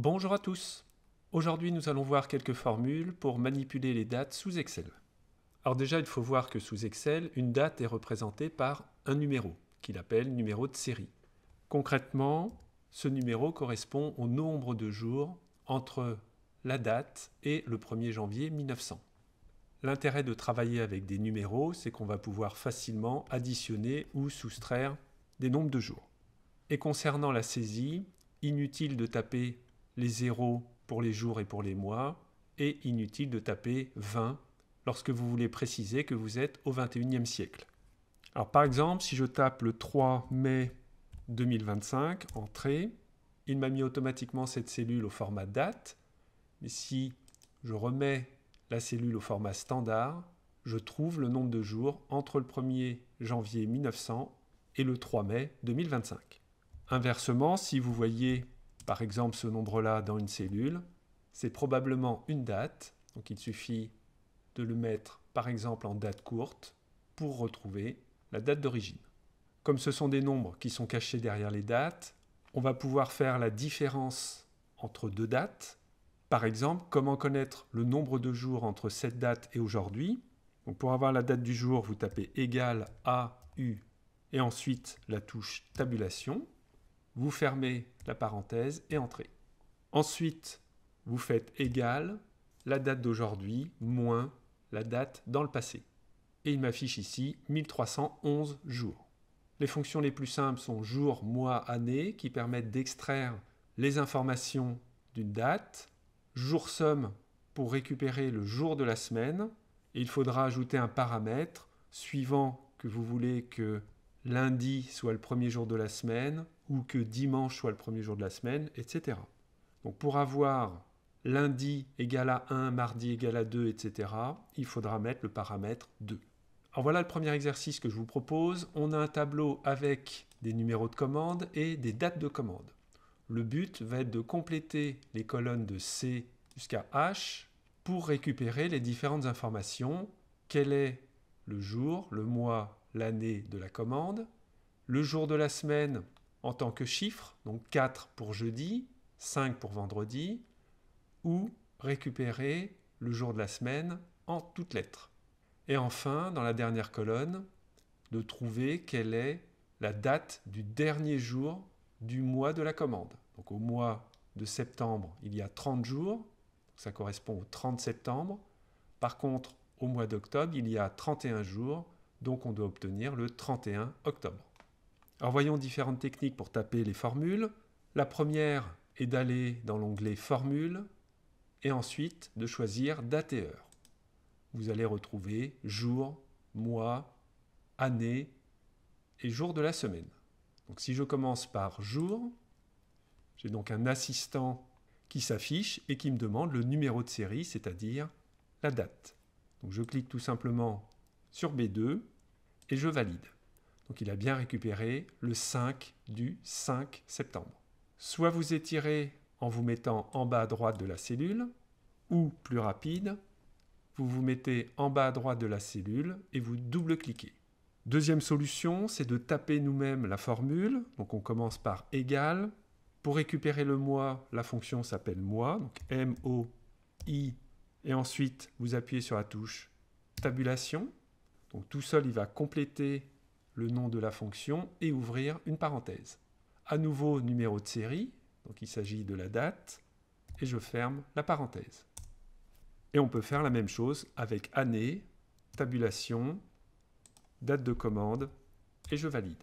Bonjour à tous. Aujourd'hui, nous allons voir quelques formules pour manipuler les dates sous Excel. Alors déjà, il faut voir que sous Excel, une date est représentée par un numéro, qu'il appelle numéro de série. Concrètement, ce numéro correspond au nombre de jours entre la date et le 1er janvier 1900. L'intérêt de travailler avec des numéros, c'est qu'on va pouvoir facilement additionner ou soustraire des nombres de jours. Et concernant la saisie, inutile de taper les zéros pour les jours et pour les mois, et inutile de taper 20 lorsque vous voulez préciser que vous êtes au 21e siècle. Alors par exemple, si je tape le 3 mai 2025, entrée, il m'a mis automatiquement cette cellule au format date, mais si je remets la cellule au format standard, je trouve le nombre de jours entre le 1er janvier 1900 et le 3 mai 2025. Inversement, si vous voyez par exemple ce nombre-là dans une cellule, c'est probablement une date, donc il suffit de le mettre par exemple en date courte pour retrouver la date d'origine. Comme ce sont des nombres qui sont cachés derrière les dates, on va pouvoir faire la différence entre deux dates. Par exemple, comment connaître le nombre de jours entre cette date et aujourd'hui pour avoir la date du jour, vous tapez égal à U et ensuite la touche tabulation vous fermez la parenthèse et entrez. Ensuite, vous faites égal la date d'aujourd'hui moins la date dans le passé. Et il m'affiche ici 1311 jours. Les fonctions les plus simples sont jour, mois, année, qui permettent d'extraire les informations d'une date, jour somme pour récupérer le jour de la semaine, et il faudra ajouter un paramètre suivant que vous voulez que lundi soit le premier jour de la semaine, ou que dimanche soit le premier jour de la semaine, etc. Donc pour avoir lundi égal à 1, mardi égal à 2, etc., il faudra mettre le paramètre 2. Alors voilà le premier exercice que je vous propose. On a un tableau avec des numéros de commande et des dates de commande. Le but va être de compléter les colonnes de C jusqu'à H pour récupérer les différentes informations. Quel est le jour, le mois, l'année de la commande, le jour de la semaine en tant que chiffre, donc 4 pour jeudi, 5 pour vendredi, ou récupérer le jour de la semaine en toutes lettres. Et enfin, dans la dernière colonne, de trouver quelle est la date du dernier jour du mois de la commande. Donc au mois de septembre, il y a 30 jours, ça correspond au 30 septembre. Par contre, au mois d'octobre, il y a 31 jours, donc on doit obtenir le 31 octobre. Alors voyons différentes techniques pour taper les formules. La première est d'aller dans l'onglet Formules et ensuite de choisir date et heure. Vous allez retrouver jour, mois, année et jour de la semaine. Donc si je commence par jour, j'ai donc un assistant qui s'affiche et qui me demande le numéro de série, c'est-à-dire la date. Donc je clique tout simplement sur B2 et je valide. Donc il a bien récupéré le 5 du 5 septembre. Soit vous étirez en vous mettant en bas à droite de la cellule, ou plus rapide, vous vous mettez en bas à droite de la cellule et vous double-cliquez. Deuxième solution, c'est de taper nous-mêmes la formule. Donc on commence par égal. Pour récupérer le mois, la fonction s'appelle moi, donc M-O-I. Et ensuite, vous appuyez sur la touche tabulation. Donc tout seul, il va compléter le nom de la fonction et ouvrir une parenthèse. À nouveau numéro de série, donc il s'agit de la date, et je ferme la parenthèse. Et on peut faire la même chose avec année, tabulation, date de commande, et je valide.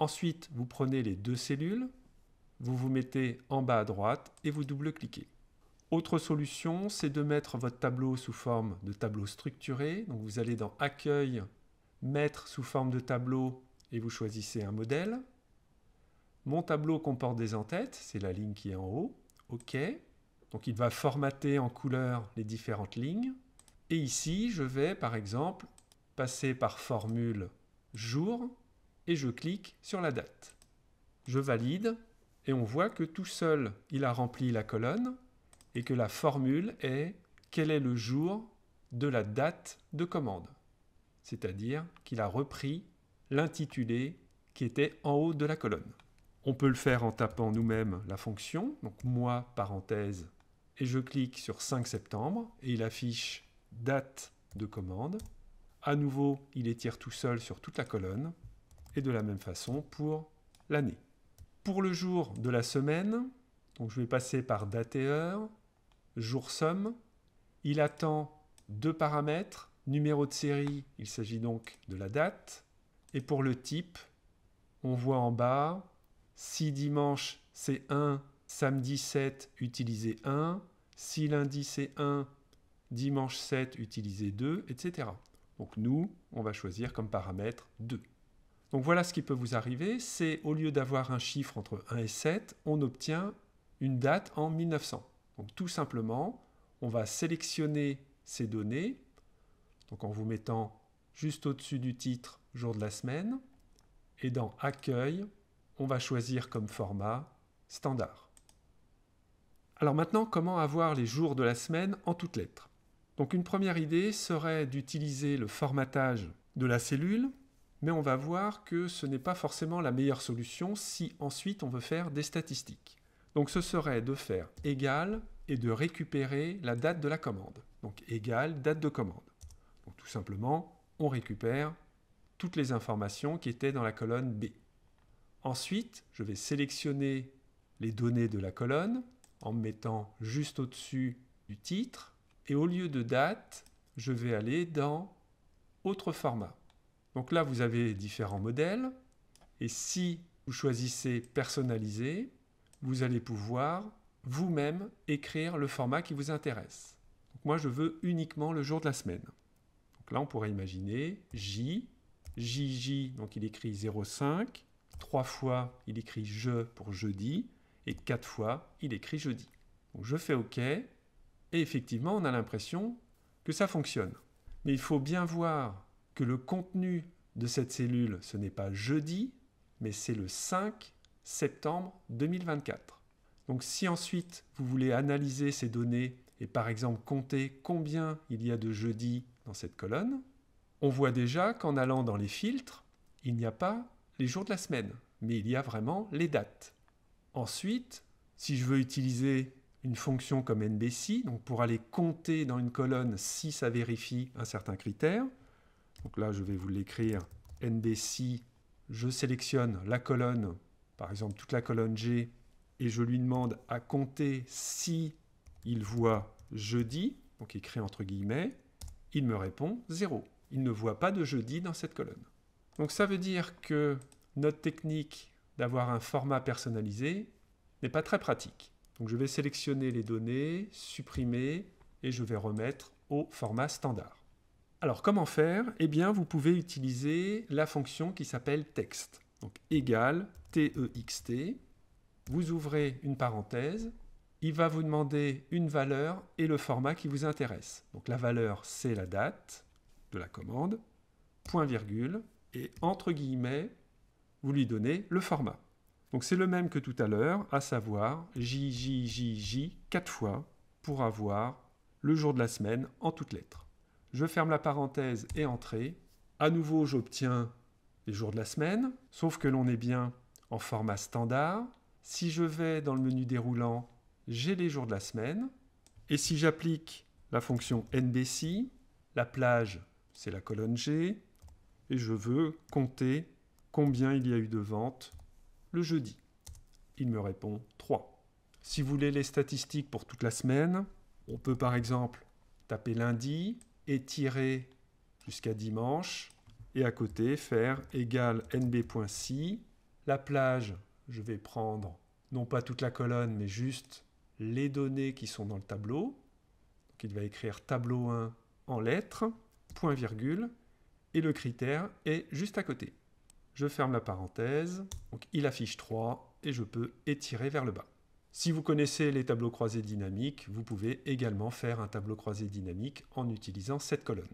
Ensuite, vous prenez les deux cellules, vous vous mettez en bas à droite et vous double-cliquez. Autre solution, c'est de mettre votre tableau sous forme de tableau structuré. Donc vous allez dans Accueil, mettre sous forme de tableau et vous choisissez un modèle. Mon tableau comporte des entêtes, c'est la ligne qui est en haut. OK. Donc il va formater en couleur les différentes lignes. Et ici, je vais par exemple passer par formule jour et je clique sur la date. Je valide et on voit que tout seul, il a rempli la colonne et que la formule est quel est le jour de la date de commande c'est-à-dire qu'il a repris l'intitulé qui était en haut de la colonne. On peut le faire en tapant nous-mêmes la fonction, donc moi parenthèse, et je clique sur 5 septembre, et il affiche date de commande. À nouveau, il étire tout seul sur toute la colonne, et de la même façon pour l'année. Pour le jour de la semaine, donc je vais passer par date et heure, jour somme, il attend deux paramètres, Numéro de série, il s'agit donc de la date. Et pour le type, on voit en bas, si dimanche c'est 1, samedi 7, utilisez 1. Si lundi c'est 1, dimanche 7, utilisez 2, etc. Donc nous, on va choisir comme paramètre 2. Donc voilà ce qui peut vous arriver, c'est au lieu d'avoir un chiffre entre 1 et 7, on obtient une date en 1900. Donc tout simplement, on va sélectionner ces données donc en vous mettant juste au-dessus du titre jour de la semaine, et dans Accueil, on va choisir comme format standard. Alors maintenant, comment avoir les jours de la semaine en toutes lettres Donc une première idée serait d'utiliser le formatage de la cellule, mais on va voir que ce n'est pas forcément la meilleure solution si ensuite on veut faire des statistiques. Donc ce serait de faire égal et de récupérer la date de la commande. Donc égal date de commande. Tout simplement, on récupère toutes les informations qui étaient dans la colonne B. Ensuite, je vais sélectionner les données de la colonne en me mettant juste au-dessus du titre. Et au lieu de date, je vais aller dans Autre format. Donc là, vous avez différents modèles. Et si vous choisissez Personnaliser, vous allez pouvoir vous-même écrire le format qui vous intéresse. Donc moi, je veux uniquement le jour de la semaine là, on pourrait imaginer J, JJ, donc il écrit 0,5, 3 fois il écrit je pour jeudi, et quatre fois il écrit jeudi. Donc je fais OK, et effectivement, on a l'impression que ça fonctionne. Mais il faut bien voir que le contenu de cette cellule, ce n'est pas jeudi, mais c'est le 5 septembre 2024. Donc si ensuite vous voulez analyser ces données et par exemple compter combien il y a de jeudi dans cette colonne, on voit déjà qu'en allant dans les filtres, il n'y a pas les jours de la semaine, mais il y a vraiment les dates. Ensuite, si je veux utiliser une fonction comme NBC, donc pour aller compter dans une colonne si ça vérifie un certain critère, donc là je vais vous l'écrire NBC, je sélectionne la colonne, par exemple toute la colonne G, et je lui demande à compter si il voit jeudi, donc écrit entre guillemets, il me répond 0. Il ne voit pas de jeudi dans cette colonne. Donc ça veut dire que notre technique d'avoir un format personnalisé n'est pas très pratique. Donc je vais sélectionner les données, supprimer et je vais remettre au format standard. Alors comment faire Eh bien vous pouvez utiliser la fonction qui s'appelle texte. Donc égale TEXT. E vous ouvrez une parenthèse il va vous demander une valeur et le format qui vous intéresse. Donc la valeur, c'est la date de la commande, point virgule, et entre guillemets, vous lui donnez le format. Donc c'est le même que tout à l'heure, à savoir JJJJ 4 fois pour avoir le jour de la semaine en toutes lettres. Je ferme la parenthèse et entrée. À nouveau, j'obtiens les jours de la semaine, sauf que l'on est bien en format standard. Si je vais dans le menu déroulant j'ai les jours de la semaine. Et si j'applique la fonction NBC, la plage, c'est la colonne G, et je veux compter combien il y a eu de ventes le jeudi. Il me répond 3. Si vous voulez les statistiques pour toute la semaine, on peut par exemple taper lundi, étirer jusqu'à dimanche, et à côté faire égal nb.si. La plage, je vais prendre non pas toute la colonne, mais juste les données qui sont dans le tableau. Donc il va écrire tableau 1 en lettres, point virgule, et le critère est juste à côté. Je ferme la parenthèse, donc il affiche 3 et je peux étirer vers le bas. Si vous connaissez les tableaux croisés dynamiques, vous pouvez également faire un tableau croisé dynamique en utilisant cette colonne.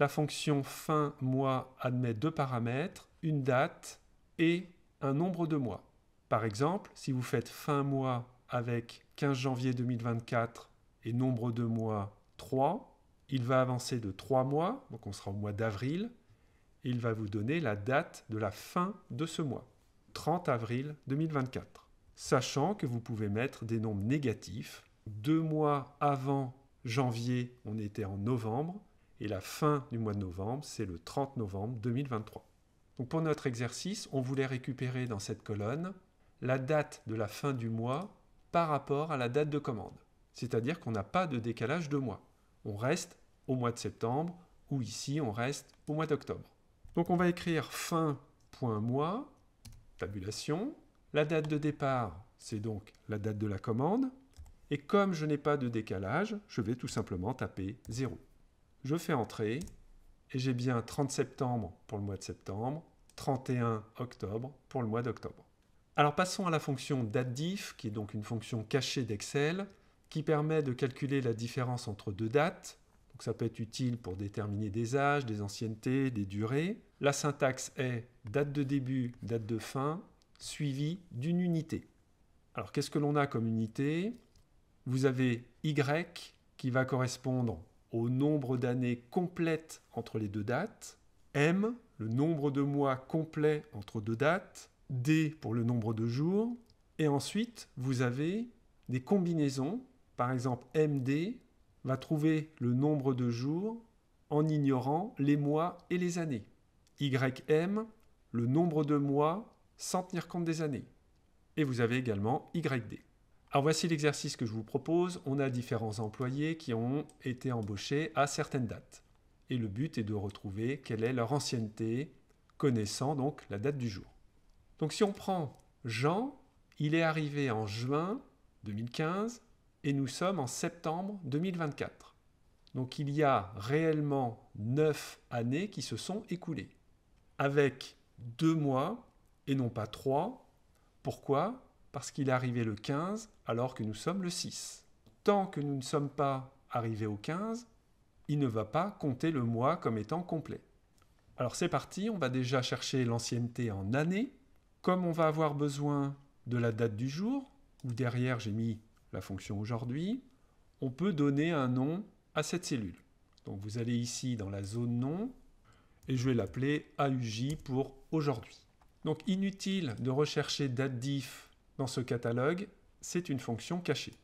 La fonction fin mois admet deux paramètres, une date et un nombre de mois. Par exemple, si vous faites fin mois avec 15 janvier 2024 et nombre de mois 3. Il va avancer de 3 mois, donc on sera au mois d'avril, et il va vous donner la date de la fin de ce mois, 30 avril 2024. Sachant que vous pouvez mettre des nombres négatifs. Deux mois avant janvier, on était en novembre, et la fin du mois de novembre, c'est le 30 novembre 2023. Donc pour notre exercice, on voulait récupérer dans cette colonne la date de la fin du mois par rapport à la date de commande. C'est-à-dire qu'on n'a pas de décalage de mois. On reste au mois de septembre ou ici on reste au mois d'octobre. Donc on va écrire fin.mois, tabulation. La date de départ, c'est donc la date de la commande. Et comme je n'ai pas de décalage, je vais tout simplement taper 0. Je fais entrer et j'ai bien 30 septembre pour le mois de septembre, 31 octobre pour le mois d'octobre. Alors passons à la fonction dateDiff, qui est donc une fonction cachée d'Excel, qui permet de calculer la différence entre deux dates. Donc ça peut être utile pour déterminer des âges, des anciennetés, des durées. La syntaxe est date de début, date de fin, suivie d'une unité. Alors qu'est-ce que l'on a comme unité Vous avez Y qui va correspondre au nombre d'années complètes entre les deux dates, M, le nombre de mois complets entre deux dates, D pour le nombre de jours, et ensuite vous avez des combinaisons, par exemple MD va trouver le nombre de jours en ignorant les mois et les années. YM, le nombre de mois sans tenir compte des années. Et vous avez également YD. Alors voici l'exercice que je vous propose. On a différents employés qui ont été embauchés à certaines dates. Et le but est de retrouver quelle est leur ancienneté, connaissant donc la date du jour. Donc si on prend Jean, il est arrivé en juin 2015 et nous sommes en septembre 2024. Donc il y a réellement 9 années qui se sont écoulées, avec 2 mois et non pas 3. Pourquoi Parce qu'il est arrivé le 15 alors que nous sommes le 6. Tant que nous ne sommes pas arrivés au 15, il ne va pas compter le mois comme étant complet. Alors c'est parti, on va déjà chercher l'ancienneté en années comme on va avoir besoin de la date du jour, où derrière j'ai mis la fonction aujourd'hui, on peut donner un nom à cette cellule. Donc vous allez ici dans la zone nom, et je vais l'appeler AUJ pour aujourd'hui. Donc inutile de rechercher date diff dans ce catalogue, c'est une fonction cachée.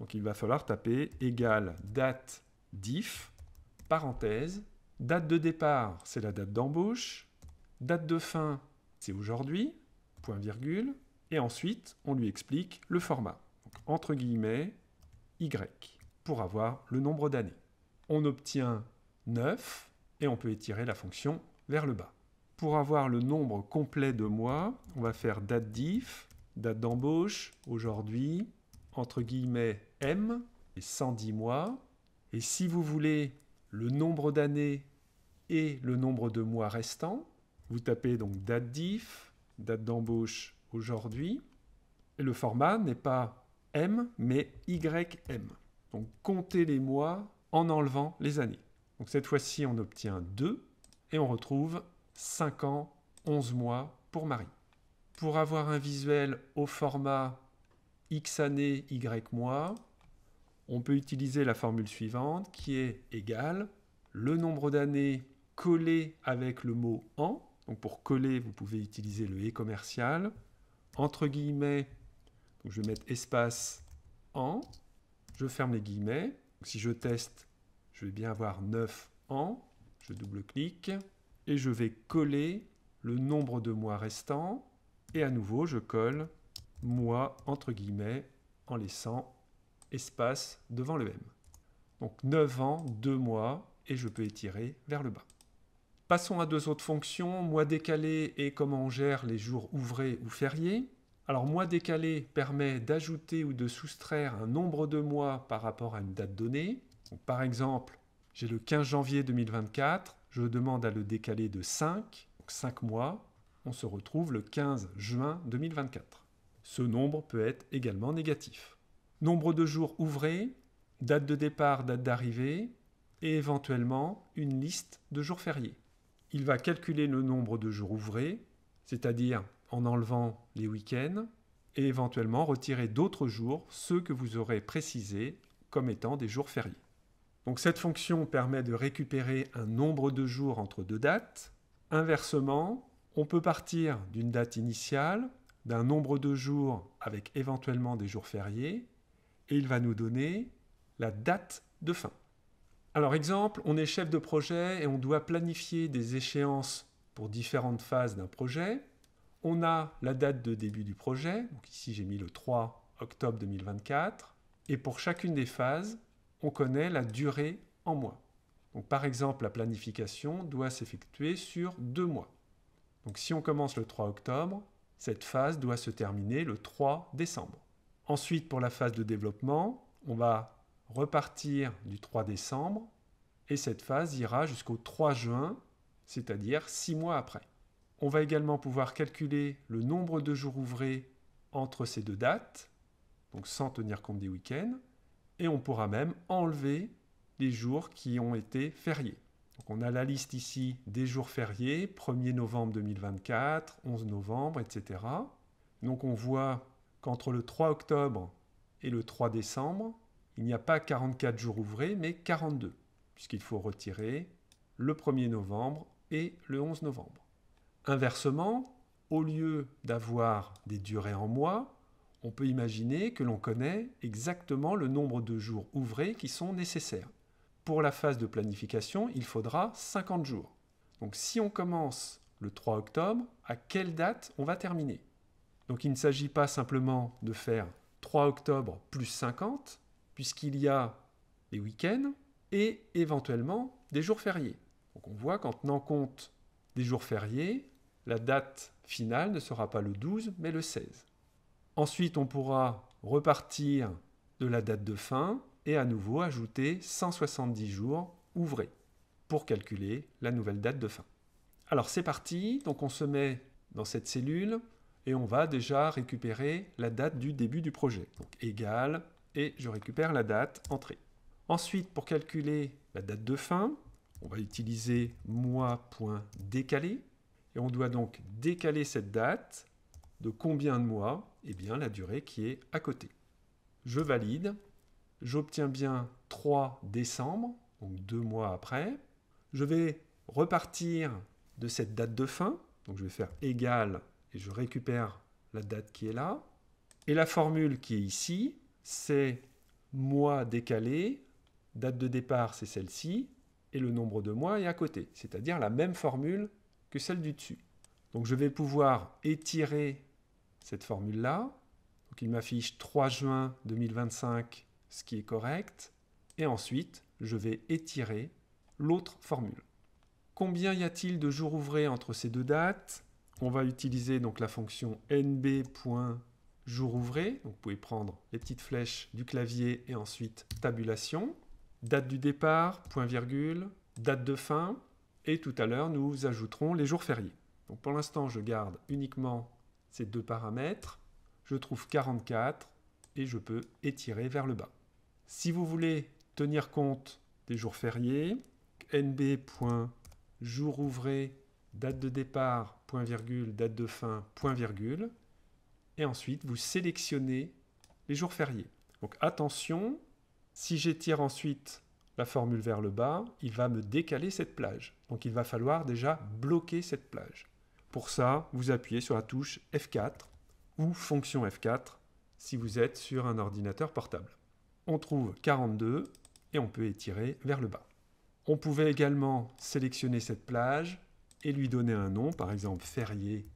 Donc il va falloir taper égale date diff, parenthèse, date de départ, c'est la date d'embauche, date de fin, c'est aujourd'hui, point virgule, et ensuite on lui explique le format. entre guillemets, y, pour avoir le nombre d'années. On obtient 9, et on peut étirer la fonction vers le bas. Pour avoir le nombre complet de mois, on va faire date diff, date d'embauche, aujourd'hui, entre guillemets M, et 110 mois. Et si vous voulez le nombre d'années et le nombre de mois restants, vous tapez donc date diff, date d'embauche aujourd'hui, le format n'est pas M, mais YM. Donc comptez les mois en enlevant les années. Donc cette fois-ci, on obtient 2 et on retrouve 5 ans, 11 mois pour Marie. Pour avoir un visuel au format X années, Y mois, on peut utiliser la formule suivante qui est égale le nombre d'années collé avec le mot en donc pour coller, vous pouvez utiliser le et commercial. Entre guillemets, donc je vais mettre espace en. Je ferme les guillemets. si je teste, je vais bien avoir 9 ans. Je double-clique et je vais coller le nombre de mois restants. Et à nouveau, je colle mois entre guillemets en laissant espace devant le M. Donc 9 ans, 2 mois, et je peux étirer vers le bas. Passons à deux autres fonctions, mois décalé et comment on gère les jours ouvrés ou fériés. Alors mois décalé permet d'ajouter ou de soustraire un nombre de mois par rapport à une date donnée. par exemple, j'ai le 15 janvier 2024, je demande à le décaler de 5, donc 5 mois, on se retrouve le 15 juin 2024. Ce nombre peut être également négatif. Nombre de jours ouvrés, date de départ, date d'arrivée, et éventuellement une liste de jours fériés il va calculer le nombre de jours ouvrés, c'est-à-dire en enlevant les week-ends, et éventuellement retirer d'autres jours, ceux que vous aurez précisés comme étant des jours fériés. Donc cette fonction permet de récupérer un nombre de jours entre deux dates. Inversement, on peut partir d'une date initiale, d'un nombre de jours avec éventuellement des jours fériés, et il va nous donner la date de fin. Alors exemple, on est chef de projet et on doit planifier des échéances pour différentes phases d'un projet. On a la date de début du projet, donc ici j'ai mis le 3 octobre 2024, et pour chacune des phases, on connaît la durée en mois. Donc par exemple, la planification doit s'effectuer sur deux mois. Donc si on commence le 3 octobre, cette phase doit se terminer le 3 décembre. Ensuite, pour la phase de développement, on va repartir du 3 décembre et cette phase ira jusqu'au 3 juin, c'est-à-dire six mois après. On va également pouvoir calculer le nombre de jours ouvrés entre ces deux dates, donc sans tenir compte des week-ends, et on pourra même enlever les jours qui ont été fériés. Donc on a la liste ici des jours fériés, 1er novembre 2024, 11 novembre, etc. Donc on voit qu'entre le 3 octobre et le 3 décembre, il n'y a pas 44 jours ouvrés, mais 42, puisqu'il faut retirer le 1er novembre et le 11 novembre. Inversement, au lieu d'avoir des durées en mois, on peut imaginer que l'on connaît exactement le nombre de jours ouvrés qui sont nécessaires. Pour la phase de planification, il faudra 50 jours. Donc si on commence le 3 octobre, à quelle date on va terminer Donc il ne s'agit pas simplement de faire 3 octobre plus 50, puisqu'il y a des week-ends et éventuellement des jours fériés. Donc on voit qu'en tenant compte des jours fériés, la date finale ne sera pas le 12 mais le 16. Ensuite, on pourra repartir de la date de fin et à nouveau ajouter 170 jours ouvrés pour calculer la nouvelle date de fin. Alors c'est parti, donc on se met dans cette cellule et on va déjà récupérer la date du début du projet. Donc égale et je récupère la date entrée. Ensuite, pour calculer la date de fin, on va utiliser mois.décalé et on doit donc décaler cette date de combien de mois Eh bien, la durée qui est à côté. Je valide, j'obtiens bien 3 décembre, donc deux mois après. Je vais repartir de cette date de fin, donc je vais faire égal et je récupère la date qui est là. Et la formule qui est ici, c'est mois décalé, date de départ c'est celle-ci, et le nombre de mois est à côté, c'est-à-dire la même formule que celle du dessus. Donc je vais pouvoir étirer cette formule-là. Donc il m'affiche 3 juin 2025, ce qui est correct. Et ensuite, je vais étirer l'autre formule. Combien y a-t-il de jours ouvrés entre ces deux dates On va utiliser donc la fonction NB jour ouvré. vous pouvez prendre les petites flèches du clavier et ensuite tabulation. Date du départ, point virgule, date de fin. Et tout à l'heure, nous ajouterons les jours fériés. pour l'instant, je garde uniquement ces deux paramètres. Je trouve 44 et je peux étirer vers le bas. Si vous voulez tenir compte des jours fériés, nb.jour ouvré, date de départ, point virgule, date de fin, point virgule, et ensuite vous sélectionnez les jours fériés. Donc attention, si j'étire ensuite la formule vers le bas, il va me décaler cette plage. Donc il va falloir déjà bloquer cette plage. Pour ça, vous appuyez sur la touche F4 ou fonction F4 si vous êtes sur un ordinateur portable. On trouve 42 et on peut étirer vers le bas. On pouvait également sélectionner cette plage et lui donner un nom, par exemple férié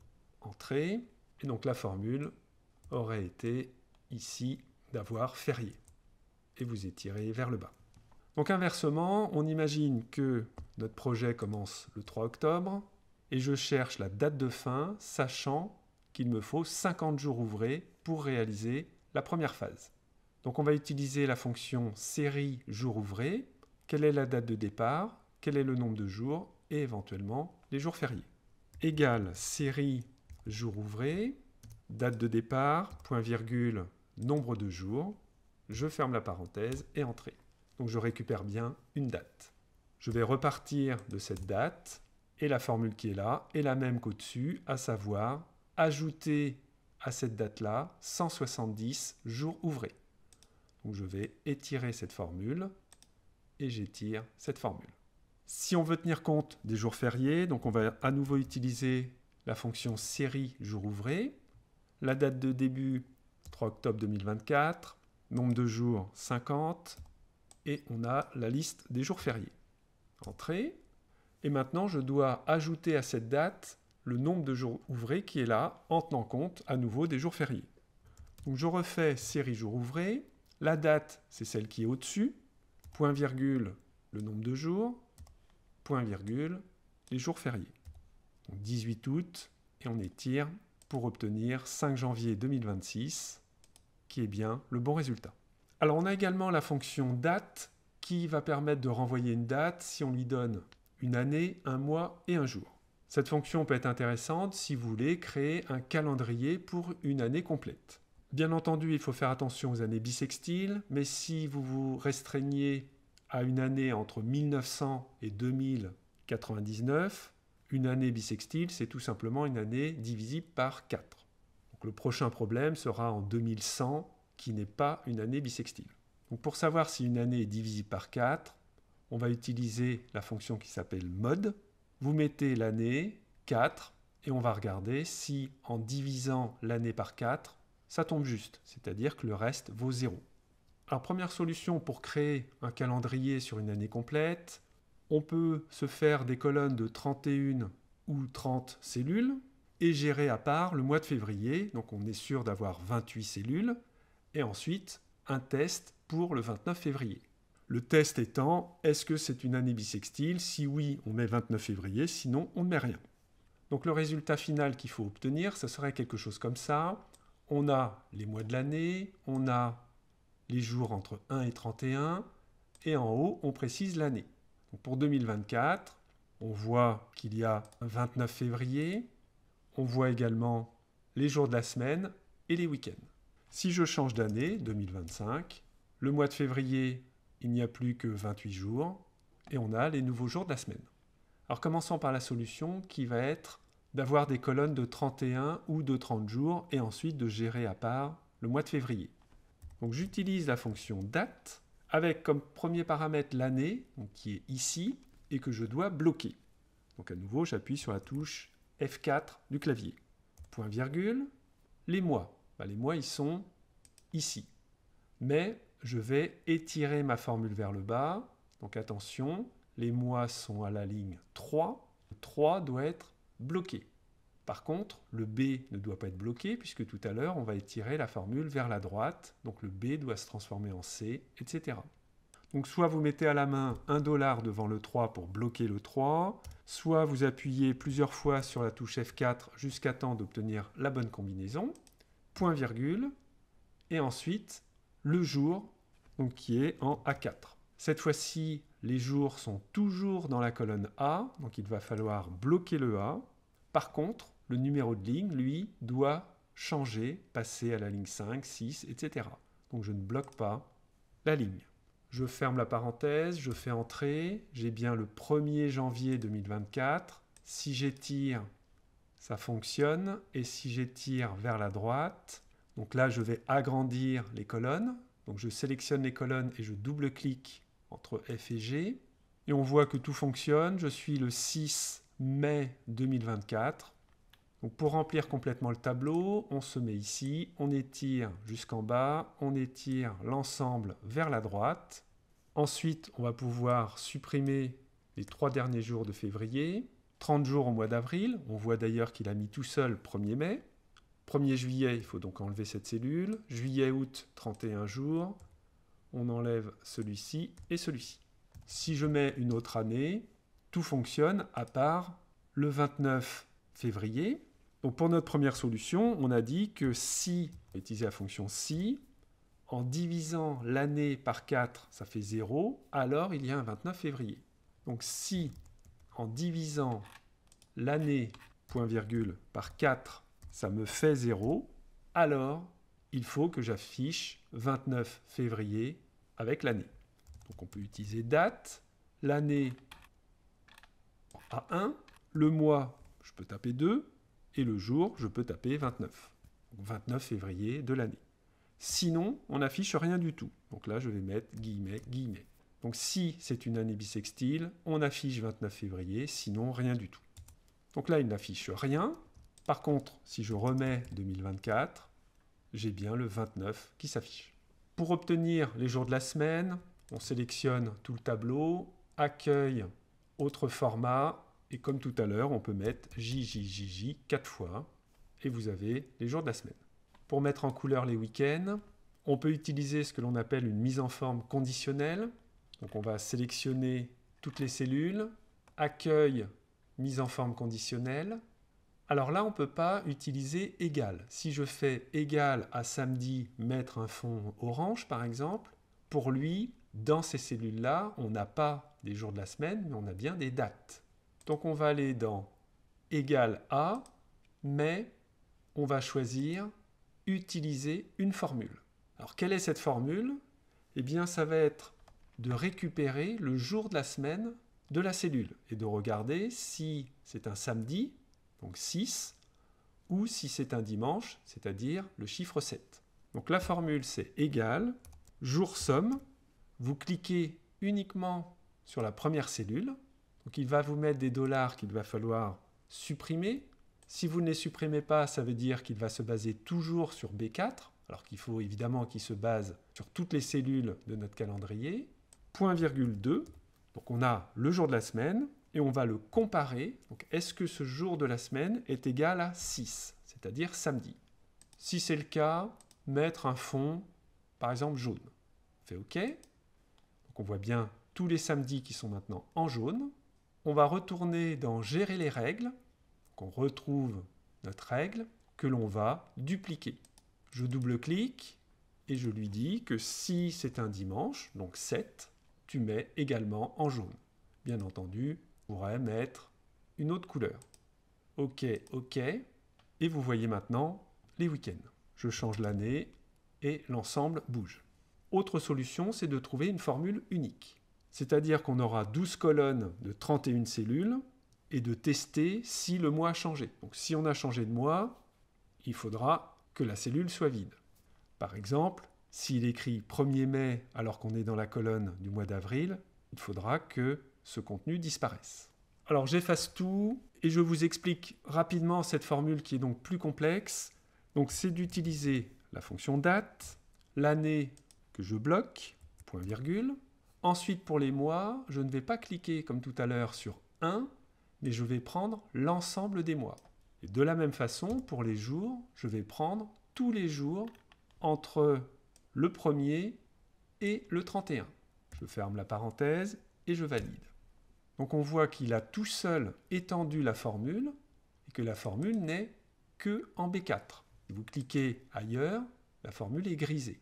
entrée. Et donc la formule aurait été ici d'avoir férié. Et vous étirez vers le bas. Donc inversement, on imagine que notre projet commence le 3 octobre et je cherche la date de fin, sachant qu'il me faut 50 jours ouvrés pour réaliser la première phase. Donc on va utiliser la fonction série jours ouvrés, quelle est la date de départ, quel est le nombre de jours et éventuellement les jours fériés. Égale série jour ouvré, date de départ, point virgule, nombre de jours, je ferme la parenthèse et entrée. Donc je récupère bien une date. Je vais repartir de cette date et la formule qui est là est la même qu'au-dessus, à savoir ajouter à cette date-là 170 jours ouvrés. Donc je vais étirer cette formule et j'étire cette formule. Si on veut tenir compte des jours fériés, donc on va à nouveau utiliser la fonction série jour ouvré, la date de début 3 octobre 2024, nombre de jours 50, et on a la liste des jours fériés. Entrée. Et maintenant, je dois ajouter à cette date le nombre de jours ouvrés qui est là, en tenant compte à nouveau des jours fériés. Donc je refais série jours ouvré, La date, c'est celle qui est au-dessus. Point virgule, le nombre de jours. Point virgule, les jours fériés. 18 août, et on étire pour obtenir 5 janvier 2026, qui est bien le bon résultat. Alors on a également la fonction date qui va permettre de renvoyer une date si on lui donne une année, un mois et un jour. Cette fonction peut être intéressante si vous voulez créer un calendrier pour une année complète. Bien entendu, il faut faire attention aux années bissextiles, mais si vous vous restreignez à une année entre 1900 et 2099, une année bissextile, c'est tout simplement une année divisible par 4. le prochain problème sera en 2100, qui n'est pas une année bissextile. pour savoir si une année est divisible par 4, on va utiliser la fonction qui s'appelle mode. Vous mettez l'année 4 et on va regarder si en divisant l'année par 4, ça tombe juste, c'est-à-dire que le reste vaut 0. Alors première solution pour créer un calendrier sur une année complète, on peut se faire des colonnes de 31 ou 30 cellules et gérer à part le mois de février, donc on est sûr d'avoir 28 cellules, et ensuite un test pour le 29 février. Le test étant, est-ce que c'est une année bissextile Si oui, on met 29 février, sinon on ne met rien. Donc le résultat final qu'il faut obtenir, ça serait quelque chose comme ça. On a les mois de l'année, on a les jours entre 1 et 31, et en haut, on précise l'année pour 2024, on voit qu'il y a 29 février, on voit également les jours de la semaine et les week-ends. Si je change d'année, 2025, le mois de février, il n'y a plus que 28 jours et on a les nouveaux jours de la semaine. Alors commençons par la solution qui va être d'avoir des colonnes de 31 ou de 30 jours et ensuite de gérer à part le mois de février. Donc j'utilise la fonction date avec comme premier paramètre l'année, qui est ici, et que je dois bloquer. Donc à nouveau, j'appuie sur la touche F4 du clavier. Point virgule, les mois. Bah, les mois, ils sont ici. Mais je vais étirer ma formule vers le bas. Donc attention, les mois sont à la ligne 3. 3 doit être bloqué. Par contre, le B ne doit pas être bloqué puisque tout à l'heure, on va étirer la formule vers la droite, donc le B doit se transformer en C, etc. Donc soit vous mettez à la main un dollar devant le 3 pour bloquer le 3, soit vous appuyez plusieurs fois sur la touche F4 jusqu'à temps d'obtenir la bonne combinaison, point virgule, et ensuite le jour, donc qui est en A4. Cette fois-ci, les jours sont toujours dans la colonne A, donc il va falloir bloquer le A. Par contre, le numéro de ligne, lui, doit changer, passer à la ligne 5, 6, etc. Donc je ne bloque pas la ligne. Je ferme la parenthèse, je fais entrer, j'ai bien le 1er janvier 2024. Si j'étire, ça fonctionne, et si j'étire vers la droite, donc là je vais agrandir les colonnes, donc je sélectionne les colonnes et je double-clique entre F et G, et on voit que tout fonctionne, je suis le 6 mai 2024, pour remplir complètement le tableau, on se met ici, on étire jusqu'en bas, on étire l'ensemble vers la droite. Ensuite, on va pouvoir supprimer les trois derniers jours de février, 30 jours au mois d'avril, on voit d'ailleurs qu'il a mis tout seul 1er mai, 1er juillet, il faut donc enlever cette cellule, juillet-août, 31 jours, on enlève celui-ci et celui-ci. Si je mets une autre année, tout fonctionne à part le 29 février, donc pour notre première solution, on a dit que si, on va utiliser la fonction si, en divisant l'année par 4, ça fait 0, alors il y a un 29 février. Donc si, en divisant l'année, point virgule, par 4, ça me fait 0, alors il faut que j'affiche 29 février avec l'année. Donc on peut utiliser date, l'année à 1, le mois, je peux taper 2, et le jour, je peux taper 29. 29 février de l'année. Sinon, on n'affiche rien du tout. Donc là, je vais mettre guillemets, guillemets. Donc si c'est une année bissextile, on affiche 29 février, sinon rien du tout. Donc là, il n'affiche rien. Par contre, si je remets 2024, j'ai bien le 29 qui s'affiche. Pour obtenir les jours de la semaine, on sélectionne tout le tableau, accueil, autre format, et comme tout à l'heure, on peut mettre JJJJ quatre fois et vous avez les jours de la semaine. Pour mettre en couleur les week-ends, on peut utiliser ce que l'on appelle une mise en forme conditionnelle. Donc on va sélectionner toutes les cellules, accueil, mise en forme conditionnelle. Alors là, on ne peut pas utiliser égal. Si je fais égal à samedi, mettre un fond orange par exemple, pour lui, dans ces cellules-là, on n'a pas des jours de la semaine, mais on a bien des dates. Donc on va aller dans égal à, mais on va choisir utiliser une formule. Alors quelle est cette formule Eh bien ça va être de récupérer le jour de la semaine de la cellule et de regarder si c'est un samedi, donc 6, ou si c'est un dimanche, c'est-à-dire le chiffre 7. Donc la formule c'est égal jour somme. Vous cliquez uniquement sur la première cellule donc il va vous mettre des dollars qu'il va falloir supprimer. Si vous ne les supprimez pas, ça veut dire qu'il va se baser toujours sur B4, alors qu'il faut évidemment qu'il se base sur toutes les cellules de notre calendrier. Point virgule 2, donc on a le jour de la semaine et on va le comparer. Donc est-ce que ce jour de la semaine est égal à 6, c'est-à-dire samedi Si c'est le cas, mettre un fond, par exemple jaune. On fait OK. Donc on voit bien tous les samedis qui sont maintenant en jaune on va retourner dans Gérer les règles, qu'on retrouve notre règle que l'on va dupliquer. Je double-clique et je lui dis que si c'est un dimanche, donc 7, tu mets également en jaune. Bien entendu, on pourrait mettre une autre couleur. OK, OK. Et vous voyez maintenant les week-ends. Je change l'année et l'ensemble bouge. Autre solution, c'est de trouver une formule unique. C'est-à-dire qu'on aura 12 colonnes de 31 cellules et de tester si le mois a changé. Donc si on a changé de mois, il faudra que la cellule soit vide. Par exemple, s'il écrit 1er mai alors qu'on est dans la colonne du mois d'avril, il faudra que ce contenu disparaisse. Alors j'efface tout et je vous explique rapidement cette formule qui est donc plus complexe. Donc c'est d'utiliser la fonction date, l'année que je bloque, point virgule, Ensuite, pour les mois, je ne vais pas cliquer comme tout à l'heure sur 1, mais je vais prendre l'ensemble des mois. de la même façon, pour les jours, je vais prendre tous les jours entre le 1er et le 31. Je ferme la parenthèse et je valide. Donc on voit qu'il a tout seul étendu la formule et que la formule n'est que en B4. Si vous cliquez ailleurs, la formule est grisée.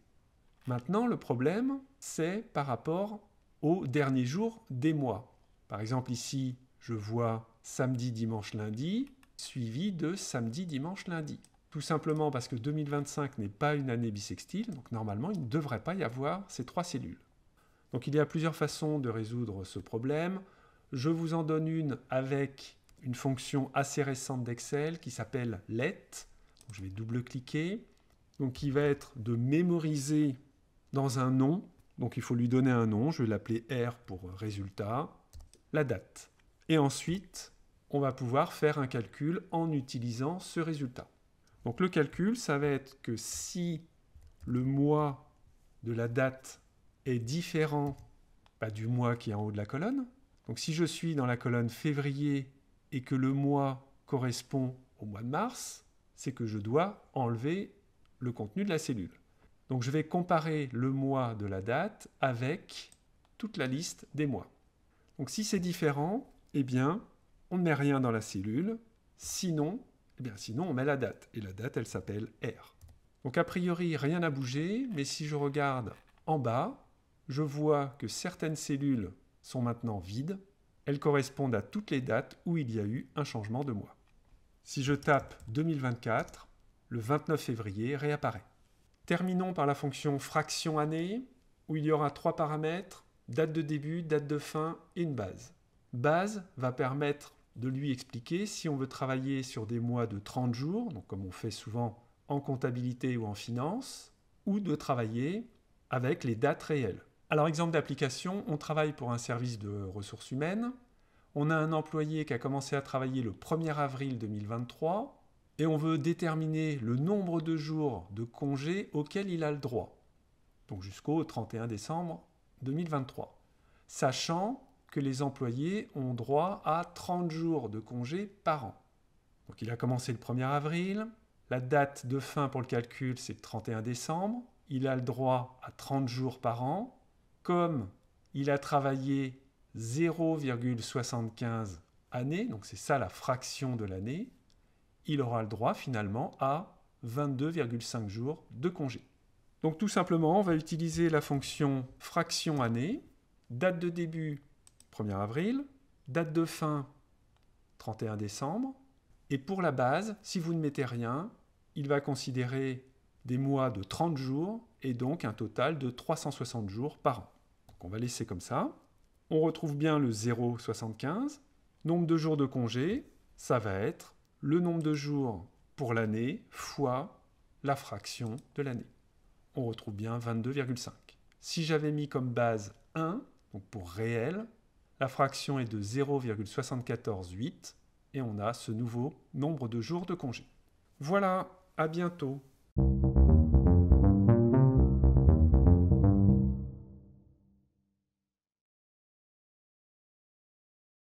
Maintenant, le problème, c'est par rapport au dernier jour des mois. Par exemple, ici, je vois samedi, dimanche, lundi, suivi de samedi, dimanche, lundi. Tout simplement parce que 2025 n'est pas une année bissextile, donc normalement, il ne devrait pas y avoir ces trois cellules. Donc il y a plusieurs façons de résoudre ce problème. Je vous en donne une avec une fonction assez récente d'Excel qui s'appelle let. je vais double-cliquer. Donc qui va être de mémoriser dans un nom donc il faut lui donner un nom, je vais l'appeler R pour résultat, la date. Et ensuite, on va pouvoir faire un calcul en utilisant ce résultat. Donc le calcul, ça va être que si le mois de la date est différent bah, du mois qui est en haut de la colonne, donc si je suis dans la colonne février et que le mois correspond au mois de mars, c'est que je dois enlever le contenu de la cellule. Donc je vais comparer le mois de la date avec toute la liste des mois. Donc si c'est différent, eh bien, on ne met rien dans la cellule. Sinon, eh bien, sinon on met la date. Et la date, elle s'appelle R. Donc a priori, rien n'a bougé, mais si je regarde en bas, je vois que certaines cellules sont maintenant vides. Elles correspondent à toutes les dates où il y a eu un changement de mois. Si je tape 2024, le 29 février réapparaît. Terminons par la fonction fraction année, où il y aura trois paramètres, date de début, date de fin et une base. Base va permettre de lui expliquer si on veut travailler sur des mois de 30 jours, donc comme on fait souvent en comptabilité ou en finance, ou de travailler avec les dates réelles. Alors exemple d'application, on travaille pour un service de ressources humaines, on a un employé qui a commencé à travailler le 1er avril 2023, et on veut déterminer le nombre de jours de congés auquel il a le droit, donc jusqu'au 31 décembre 2023, sachant que les employés ont droit à 30 jours de congés par an. Donc il a commencé le 1er avril, la date de fin pour le calcul c'est le 31 décembre, il a le droit à 30 jours par an, comme il a travaillé 0,75 années, donc c'est ça la fraction de l'année, il aura le droit finalement à 22,5 jours de congé. Donc tout simplement, on va utiliser la fonction fraction année, date de début 1er avril, date de fin 31 décembre, et pour la base, si vous ne mettez rien, il va considérer des mois de 30 jours et donc un total de 360 jours par an. Donc on va laisser comme ça. On retrouve bien le 0,75. Nombre de jours de congé, ça va être le nombre de jours pour l'année fois la fraction de l'année. On retrouve bien 22,5. Si j'avais mis comme base 1, donc pour réel, la fraction est de 0,748 et on a ce nouveau nombre de jours de congé. Voilà, à bientôt.